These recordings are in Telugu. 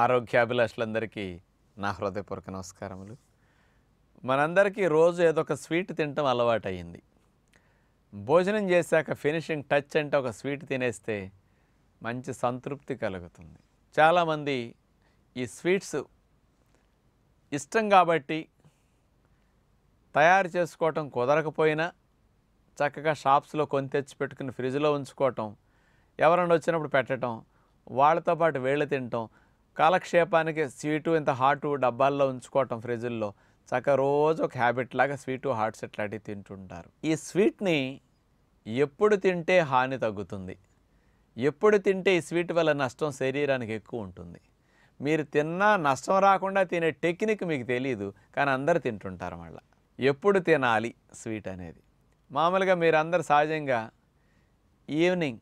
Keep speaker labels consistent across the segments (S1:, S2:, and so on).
S1: ఆరోగ్యాభిలాషులందరికీ నా హృదయపూర్వక నమస్కారములు మనందరికీ రోజు ఏదో ఒక స్వీట్ తినటం అలవాటయింది భోజనం చేశాక ఫినిషింగ్ టచ్ అంటే ఒక స్వీట్ తినేస్తే మంచి సంతృప్తి కలుగుతుంది చాలామంది ఈ స్వీట్స్ ఇష్టం కాబట్టి తయారు చేసుకోవటం కుదరకపోయినా చక్కగా షాప్స్లో కొని తెచ్చి పెట్టుకుని ఫ్రిడ్జ్లో ఉంచుకోవటం ఎవరైనా వచ్చినప్పుడు పెట్టడం వాళ్ళతో పాటు వేళ్ళు తినటం కాలక్షేపానికి స్వీటు ఇంత హాటు డబ్బాల్లో ఉంచుకోవటం ఫ్రిడ్జ్ల్లో చక్క రోజు ఒక హ్యాబిట్ లాగా స్వీటు హాట్స్ ఇట్లాంటివి తింటుంటారు ఈ స్వీట్ని ఎప్పుడు తింటే హాని తగ్గుతుంది ఎప్పుడు తింటే ఈ స్వీట్ వల్ల నష్టం శరీరానికి ఎక్కువ ఉంటుంది మీరు తిన్నా నష్టం రాకుండా తినే టెక్నిక్ మీకు తెలియదు కానీ అందరు తింటుంటారు మళ్ళీ ఎప్పుడు తినాలి స్వీట్ అనేది మామూలుగా మీరు అందరు సహజంగా ఈవినింగ్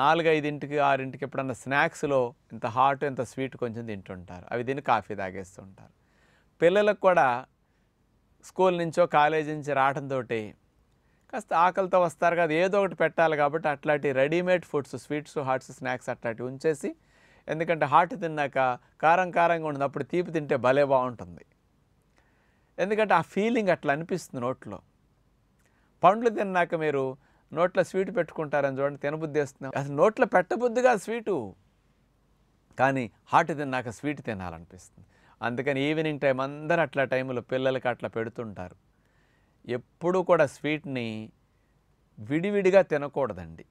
S1: నాలుగైదింటికి ఆరింటికి ఎప్పుడన్నా స్నాక్స్లో ఇంత హాట్ ఇంత స్వీట్ కొంచెం తింటుంటారు అవి తిని కాఫీ తాగేస్తుంటారు పిల్లలకు కూడా స్కూల్ నుంచో కాలేజీ నుంచి రావడంతో కాస్త ఆకలితో వస్తారు కదా ఏదో ఒకటి పెట్టాలి కాబట్టి అట్లాంటి readymade foods sweets hots snacks అట్లాంటివి ఉంచేసి ఎందుకంటే హాట్ తిన్నాక కారం కారంగా ఉండదు అప్పుడు తీపి తింటే భలే బాగుంటుంది ఎందుకంటే ఆ ఫీలింగ్ అట్లా అనిపిస్తుంది నోట్లో పండ్లు తిన్నాక మీరు నోట్లో స్వీట్ పెట్టుకుంటారని చూడండి తినబుద్ధి వేస్తున్నాం అసలు నోట్లో పెట్టబుద్ధిగా స్వీటు కానీ హాట్ తిన్నాక స్వీట్ తినాలనిపిస్తుంది అందుకని ఈవినింగ్ టైం అందరూ అట్లా టైంలో పిల్లలకి అట్లా పెడుతుంటారు ఎప్పుడూ కూడా స్వీట్ని విడివిడిగా తినకూడదండి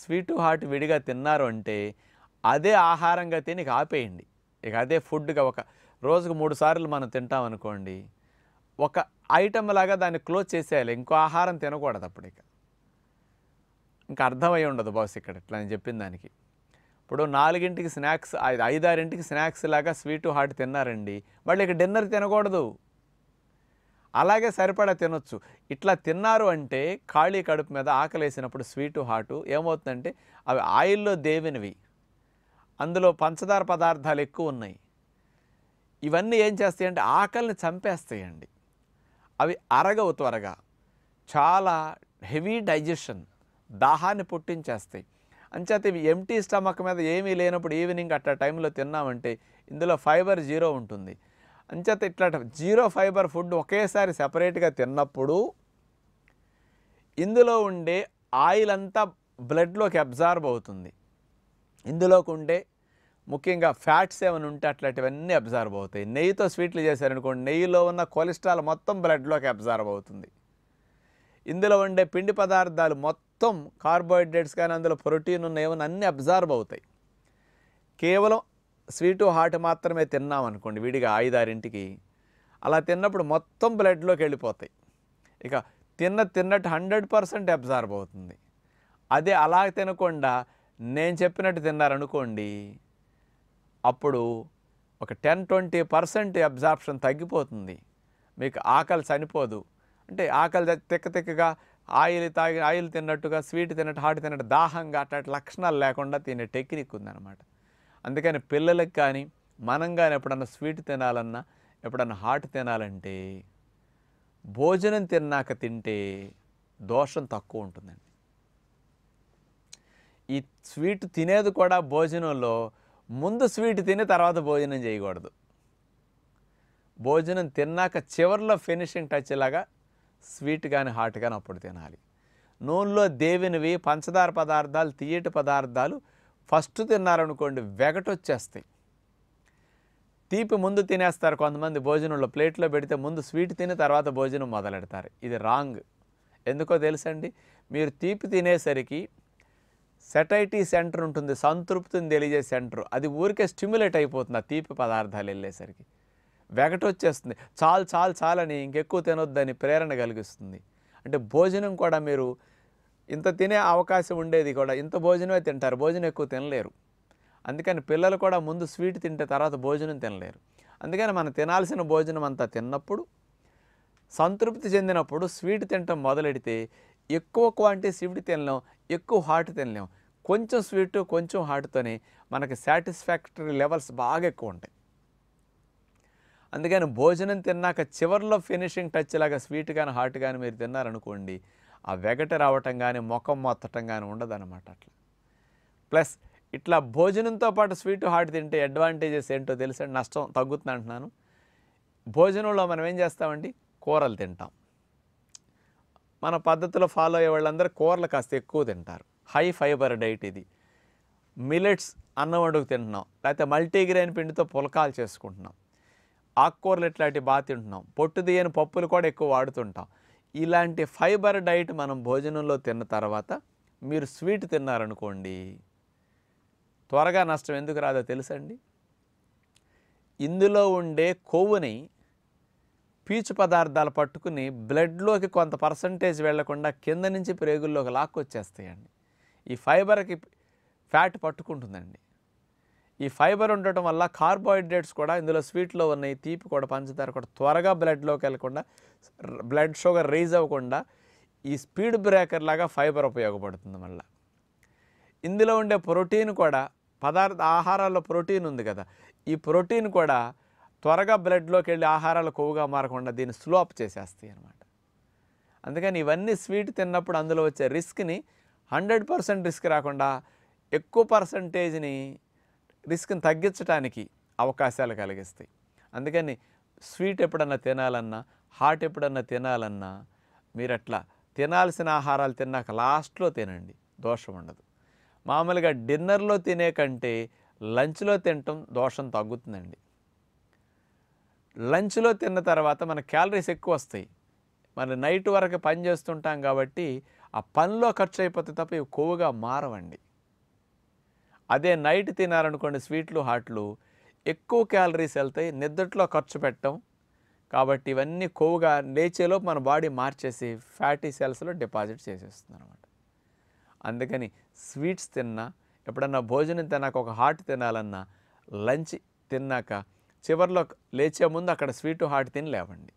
S1: స్వీటు హాట్ విడిగా తిన్నారు అంటే అదే ఆహారంగా తిని ఆపేయండి ఇక అదే ఫుడ్గా ఒక రోజుకు మూడు సార్లు మనం తింటామనుకోండి ఒక ఐటమ్ లాగా దాన్ని క్లోజ్ చేసేయాలి ఇంకో ఆహారం తినకూడదు అప్పుడు ఇక ఇంకా అర్థమై ఉండదు బాస్ ఇక్కడ ఇట్లా నేను చెప్పిన దానికి ఇప్పుడు నాలుగింటికి స్నాక్స్ ఐదారింటికి స్నాక్స్ లాగా స్వీటు హాట్ తిన్నారండి మళ్ళీ ఇక్కడ డిన్నర్ తినకూడదు అలాగే సరిపడా తినొచ్చు ఇట్లా తిన్నారు అంటే ఖాళీ కడుపు మీద ఆకలేసినప్పుడు స్వీటు హాటు ఏమవుతుందంటే అవి ఆయిల్లో దేవినవి అందులో పంచదార పదార్థాలు ఎక్కువ ఉన్నాయి ఇవన్నీ ఏం చేస్తాయంటే ఆకలిని చంపేస్తాయండి అవి అరగవు త్వరగా చాలా హెవీ డైజెషన్ దాహాన్ని పుట్టించేస్తాయి అంచేత ఇవి ఎంటీ స్టమక్ మీద ఏమీ లేనప్పుడు ఈవినింగ్ అట్లా టైంలో తిన్నామంటే ఇందులో ఫైబర్ జీరో ఉంటుంది అంచేత ఇట్లా జీరో ఫైబర్ ఫుడ్ ఒకేసారి సపరేట్గా తిన్నప్పుడు ఇందులో ఉండే ఆయిల్ అంతా బ్లడ్లోకి అబ్జార్బ్ అవుతుంది ఇందులోకి ఉండే ముఖ్యంగా ఫ్యాట్స్ ఏమైనా ఉంటే అట్లాంటివన్నీ అబ్జార్బ్ అవుతాయి నెయ్యితో స్వీట్లు చేశారనుకోండి నెయ్యిలో ఉన్న కొలెస్ట్రాల్ మొత్తం బ్లడ్లోకి అబ్జార్బ్ అవుతుంది ఇందులో ఉండే పిండి పదార్థాలు మొత్తం మొత్తం కార్బోహైడ్రేట్స్ కానీ అందులో ప్రోటీన్ ఉన్నాయేమో అన్నీ అబ్జార్బ్ అవుతాయి కేవలం స్వీటు హాట్ మాత్రమే తిన్నాం అనుకోండి విడిగా ఐదారింటికి అలా తిన్నప్పుడు మొత్తం బ్లడ్లోకి వెళ్ళిపోతాయి ఇక తిన్న తిన్నట్టు హండ్రెడ్ పర్సెంట్ అబ్జార్బ్ అవుతుంది అదే అలా తినకుండా నేను చెప్పినట్టు తిన్నారనుకోండి అప్పుడు ఒక టెన్ ట్వంటీ పర్సెంట్ అబ్జార్బ్షన్ తగ్గిపోతుంది మీకు ఆకలి చనిపోదు అంటే ఆకలి తిక్క తిక్కగా ఆయిల్ తాగి ఆయిల్ తిన్నట్టుగా స్వీట్ తిన్నట్టు హాట్ తిన్నట్టు దాహంగా అట్లాంటి లక్షణాలు లేకుండా తినే టెక్నిక్ ఉందన్నమాట అందుకని పిల్లలకు కానీ మనం కానీ ఎప్పుడన్నా స్వీట్ తినాలన్నా ఎప్పుడన్నా హాట్ తినాలంటే భోజనం తిన్నాక తింటే దోషం తక్కువ ఉంటుందండి ఈ స్వీట్ తినేది కూడా భోజనంలో ముందు స్వీట్ తిని తర్వాత భోజనం చేయకూడదు భోజనం తిన్నాక చివరిలో ఫినిషింగ్ టచ్ ఇలాగా స్వీట్ కానీ హాట్ కానీ అప్పుడు తినాలి నూనెలో దేవినవి పంచదార పదార్థాలు తీయటి పదార్థాలు ఫస్ట్ తిన్నారనుకోండి వెగటొచ్చేస్తాయి తీపి ముందు తినేస్తారు కొంతమంది భోజనంలో ప్లేట్లో పెడితే ముందు స్వీట్ తిని తర్వాత భోజనం మొదలెడతారు ఇది రాంగ్ ఎందుకో తెలుసండి మీరు తీపి తినేసరికి సెటైటీ సెంటర్ ఉంటుంది సంతృప్తిని తెలియజేసే సెంటర్ అది ఊరికే స్టిమ్యులేట్ అయిపోతుంది ఆ తీపి పదార్థాలు వెళ్ళేసరికి వెగటొచ్చేస్తుంది చాలు చాలు చాలని ఇంకెక్కువ తినొద్దని ప్రేరణ కలిగిస్తుంది అంటే భోజనం కూడా మీరు ఇంత తినే అవకాశం ఉండేది కూడా ఇంత భోజనమే తింటారు భోజనం ఎక్కువ తినలేరు అందుకని పిల్లలు కూడా ముందు స్వీట్ తింటే తర్వాత భోజనం తినలేరు అందుకని మనం తినాల్సిన భోజనం అంతా తిన్నప్పుడు సంతృప్తి చెందినప్పుడు స్వీట్ తినటం మొదలెడితే ఎక్కువ క్వాంటిటీ స్వీట్ తినలేం ఎక్కువ హాట్ తినలేం కొంచెం స్వీటు కొంచెం హాట్తోనే మనకి సాటిస్ఫాక్టరీ లెవెల్స్ బాగా ఎక్కువ ఉంటాయి అందుకని భోజనం తిన్నాక చివరిలో ఫినిషింగ్ టచ్ లాగా స్వీట్ కానీ హాట్ కానీ మీరు తిన్నారనుకోండి ఆ వెగట రావటం కానీ ముఖం మొత్తటం కానీ ఉండదన్నమాట అట్లా ప్లస్ ఇట్లా భోజనంతో పాటు స్వీట్ హాట్ తింటే అడ్వాంటేజెస్ ఏంటో తెలిసే నష్టం తగ్గుతుంది అంటున్నాను భోజనంలో మనం ఏం చేస్తామండి కూరలు తింటాం మన పద్ధతిలో ఫాలో అయ్యే వాళ్ళందరూ కూరలు కాస్త ఎక్కువ తింటారు హై ఫైబర్ డైట్ ఇది మిలెట్స్ అన్నం వండుకు తింటున్నాం లేకపోతే మల్టీగ్రెయిన్ పిండితో పులకాలు చేసుకుంటున్నాం ఆకుకూరలు ఇట్లాంటి బాగా తింటున్నాం పొట్టు తీయని పప్పులు కూడా ఎక్కువ వాడుతుంటాం ఇలాంటి ఫైబర్ డైట్ మనం భోజనంలో తిన్న తర్వాత మీరు స్వీట్ తిన్నారనుకోండి త్వరగా నష్టం ఎందుకు రాదో తెలుసండి ఇందులో ఉండే కొవ్వుని పీచు పదార్థాలు పట్టుకుని బ్లడ్లోకి కొంత పర్సంటేజ్ వెళ్లకుండా కింద నుంచి ప్రేగుల్లోకి లాక్కొచ్చేస్తాయండి ఈ ఫైబర్కి ఫ్యాట్ పట్టుకుంటుందండి ఈ ఫైబర్ ఉండటం వల్ల కార్బోహైడ్రేట్స్ కూడా ఇందులో స్వీట్లో ఉన్నాయి తీపి కూడా పంచదార కూడా త్వరగా బ్లడ్లోకి వెళ్ళకుండా బ్లడ్ షుగర్ రైజ్ అవ్వకుండా ఈ స్పీడ్ బ్రేకర్ లాగా ఫైబర్ ఉపయోగపడుతుంది మళ్ళీ ఇందులో ఉండే ప్రోటీన్ కూడా పదార్థ ఆహారాల్లో ప్రోటీన్ ఉంది కదా ఈ ప్రోటీన్ కూడా త్వరగా బ్లడ్లోకి వెళ్ళి ఆహారాలు కొవ్వుగా మారకుండా దీన్ని స్లో అప్ చేసేస్తాయి అనమాట అందుకని ఇవన్నీ స్వీట్ తిన్నప్పుడు అందులో వచ్చే రిస్క్ని హండ్రెడ్ పర్సెంట్ రిస్క్ రాకుండా ఎక్కువ పర్సంటేజ్ని రిస్క్ని తగ్గించడానికి అవకాశాలు కలిగిస్తాయి అందుకని స్వీట్ ఎప్పుడన్నా తినాలన్నా హాట్ ఎప్పుడన్నా తినాలన్నా మీరు అట్లా తినాల్సిన ఆహారాలు తిన్నాక లాస్ట్లో తినండి దోషం ఉండదు మామూలుగా డిన్నర్లో తినే కంటే లంచ్లో తినటం దోషం తగ్గుతుందండి లంచ్లో తిన్న తర్వాత మన క్యాలరీస్ ఎక్కువ వస్తాయి మన నైట్ వరకు పని చేస్తుంటాం కాబట్టి ఆ పనిలో ఖర్చు అయిపోతే తప్ప ఇవి కొవ్వుగా మారవండి అదే నైట్ తినాలనుకోండి స్వీట్లు హాట్లు ఎక్కువ క్యాలరీస్ వెళ్తాయి నిద్రట్లో ఖర్చు పెట్టం కాబట్టి ఇవన్నీ కొవ్వుగా లేచేలోపు మన బాడీ మార్చేసి ఫ్యాటీ సెల్స్లో డిపాజిట్ చేసేస్తుంది అనమాట అందుకని స్వీట్స్ తిన్నా ఎప్పుడన్నా భోజనం తిన్నాక ఒక హాట్ తినాలన్నా లంచ్ తిన్నాక చివరిలో లేచే ముందు అక్కడ స్వీట్ హాట్ తిని లేవండి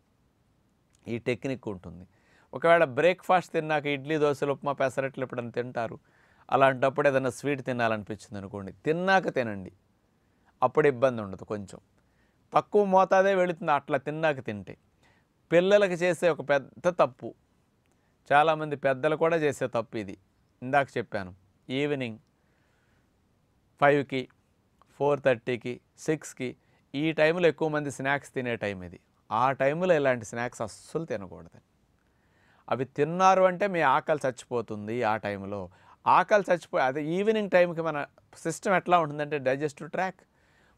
S1: ఈ టెక్నిక్ ఉంటుంది ఒకవేళ బ్రేక్ఫాస్ట్ తిన్నాక ఇడ్లీ దోశలు ఉప్మా పెసరట్లు ఎప్పుడన్నా తింటారు అలాంటప్పుడు ఏదైనా స్వీట్ తినాలనిపించింది అనుకోండి తిన్నాక తినండి అప్పుడు ఇబ్బంది ఉండదు కొంచెం తక్కువ మోతాదే వెళుతుంది అట్లా తిన్నాక తింటే పిల్లలకు చేసే ఒక పెద్ద తప్పు చాలామంది పెద్దలు కూడా చేసే తప్పు ఇది ఇందాక చెప్పాను ఈవినింగ్ ఫైవ్కి ఫోర్ థర్టీకి సిక్స్కి ఈ టైంలో ఎక్కువ మంది స్నాక్స్ తినే టైం ఇది ఆ టైంలో ఇలాంటి స్నాక్స్ అస్సలు తినకూడదు అవి తిన్నారు అంటే మీ ఆకలి చచ్చిపోతుంది ఆ టైంలో ఆకలి చచ్చిపోయి అదే ఈవినింగ్ టైంకి మన సిస్టమ్ ఎట్లా ఉంటుందంటే డైజెస్టివ్ ట్రాక్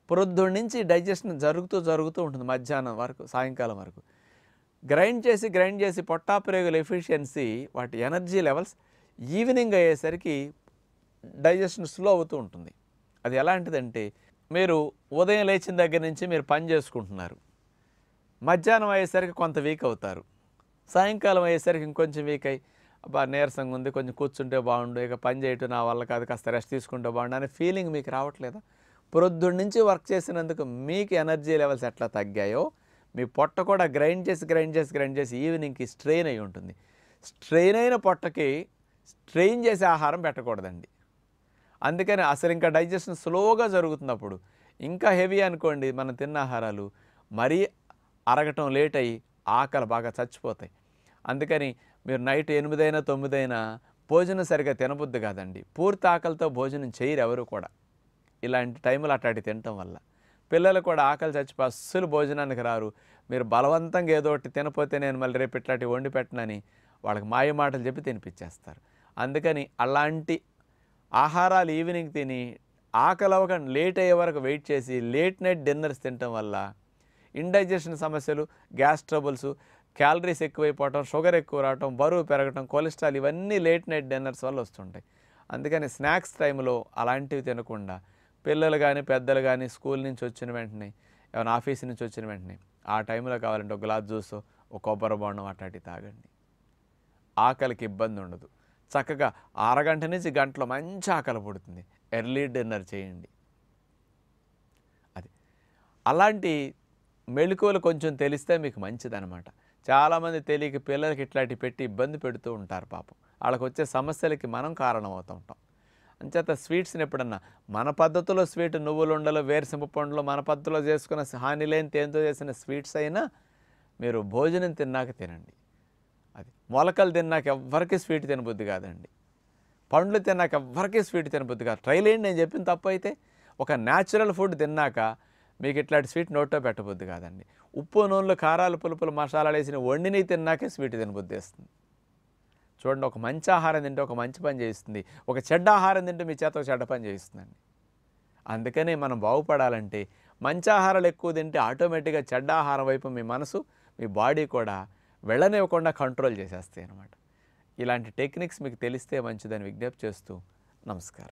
S1: ప్రొద్దుడి నుంచి డైజెషన్ జరుగుతూ జరుగుతూ ఉంటుంది మధ్యాహ్నం వరకు సాయంకాలం వరకు గ్రైండ్ చేసి గ్రైండ్ చేసి పొట్టాపిరేగుల ఎఫిషియన్సీ వాటి ఎనర్జీ లెవెల్స్ ఈవినింగ్ అయ్యేసరికి డైజెషన్ స్లో అవుతూ ఉంటుంది అది ఎలాంటిదంటే మీరు ఉదయం లేచిన దగ్గర నుంచి మీరు పని చేసుకుంటున్నారు మధ్యాహ్నం అయ్యేసరికి కొంత వీక్ అవుతారు సాయంకాలం అయ్యేసరికి ఇంకొంచెం వీక్ అయ్యి బాగా నీరసంగా ఉంది కొంచెం కూర్చుంటే బాగుండు ఇక పని చేయటం నా వల్ల కాదు కాస్త రెస్ట్ తీసుకుంటే బాగుండు అనే ఫీలింగ్ మీకు రావట్లేదా ప్రొద్దుడి నుంచి వర్క్ చేసినందుకు మీకు ఎనర్జీ లెవెల్స్ ఎట్లా తగ్గాయో మీ పొట్ట కూడా గ్రైండ్ చేసి గ్రైండ్ చేసి గ్రైండ్ చేసి ఈవినింగ్కి స్ట్రెయిన్ అయి ఉంటుంది స్ట్రెయిన్ అయిన పొట్టకి స్ట్రెయిన్ చేసే ఆహారం పెట్టకూడదండి అందుకని అసలు ఇంకా డైజెషన్ స్లోగా జరుగుతున్నప్పుడు ఇంకా హెవీ అనుకోండి మనం తిన్న ఆహారాలు మరీ అరగటం లేట్ అయ్యి ఆకలి బాగా చచ్చిపోతాయి అందుకని మీరు నైట్ ఎనిమిదైనా తొమ్మిదైనా భోజనం సరిగా తినబుద్ది కాదండి పూర్తి ఆకలితో భోజనం చేయరు ఎవరు కూడా ఇలాంటి టైంలో అట్లాంటి తినటం వల్ల పిల్లలు కూడా ఆకలి చచ్చిపో అస్సలు భోజనానికి రారు మీరు బలవంతంగా ఏదో ఒకటి తినపోతే నేను మళ్ళీ రేపు ఇట్లాంటి వండి పెట్టనని వాళ్ళకి మాయ మాటలు చెప్పి తినిపించేస్తారు అందుకని అలాంటి ఆహారాలు ఈవినింగ్ తిని ఆకలి అవ్వకుండా లేట్ అయ్యే వరకు వెయిట్ చేసి లేట్ నైట్ డిన్నర్స్ తినటం వల్ల ఇండైజెషన్ సమస్యలు గ్యాస్ ట్రబుల్స్ క్యాలరీస్ ఎక్కువైపోవటం షుగర్ ఎక్కువ రావటం బరువు పెరగటం కొలెస్ట్రాల్ ఇవన్నీ లేట్ నైట్ డిన్నర్స్ వల్ల వస్తుంటాయి అందుకని స్నాక్స్ టైంలో అలాంటివి తినకుండా పిల్లలు కానీ పెద్దలు కానీ స్కూల్ నుంచి వచ్చిన వెంటనే ఏమైనా ఆఫీస్ నుంచి వచ్చిన వెంటనే ఆ టైంలో కావాలంటే ఒక గ్లాస్ జ్యూస్ ఒక కొబ్బరి బాండం అట్లాంటివి తాగండి ఆకలికి ఇబ్బంది ఉండదు చక్కగా అరగంట నుంచి గంటలో మంచి ఆకలి పుడుతుంది ఎర్లీ డిన్నర్ చేయండి అది అలాంటి మెళుకువలు కొంచెం తెలిస్తే మీకు మంచిదనమాట చాలామంది తెలియక పిల్లలకి ఇట్లాంటి పెట్టి ఇబ్బంది పెడుతూ ఉంటారు పాపం వాళ్ళకు వచ్చే సమస్యలకి మనం కారణమవుతూ ఉంటాం అంచేత స్వీట్స్ని ఎప్పుడన్నా మన పద్ధతిలో స్వీట్ నువ్వులు ఉండలు వేరుసింపు పండ్లు మన పద్ధతిలో చేసుకున్న హాని లేని తేనెతో చేసిన స్వీట్స్ అయినా మీరు భోజనం తిన్నాక తినండి అది మొలకలు తిన్నాక ఎవ్వరికి స్వీట్ తినబుద్ధి కాదండి పండ్లు తిన్నాక ఎవ్వరికి స్వీట్ తినబుద్ధి కాదు ట్రైల్ ఏంటి నేను చెప్పిన తప్పు అయితే ఒక న్యాచురల్ ఫుడ్ తిన్నాక మీకు ఇట్లాంటి స్వీట్ నోట్లో పెట్టబుద్ది కాదండి ఉప్పు నూనెలు కారాలు పులుపులు మసాలాలు వేసిన వండిని తిన్నాకే స్వీట్ తినబుద్ధి వేస్తుంది చూడండి ఒక మంచి ఆహారం తింటే ఒక మంచి పని చేస్తుంది ఒక చెడ్డ ఆహారం తింటే మీ చేత ఒక చెడ్డ పని చేయిస్తుందండి అందుకనే మనం బాగుపడాలంటే మంచి ఆహారాలు ఎక్కువ తింటే ఆటోమేటిక్గా చెడ్డ ఆహారం వైపు మీ మనసు మీ బాడీ కూడా వెళ్ళనివ్వకుండా కంట్రోల్ చేసేస్తాయి అన్నమాట ఇలాంటి టెక్నిక్స్ మీకు తెలిస్తే మంచిదని విజ్ఞప్తి చేస్తూ నమస్కారం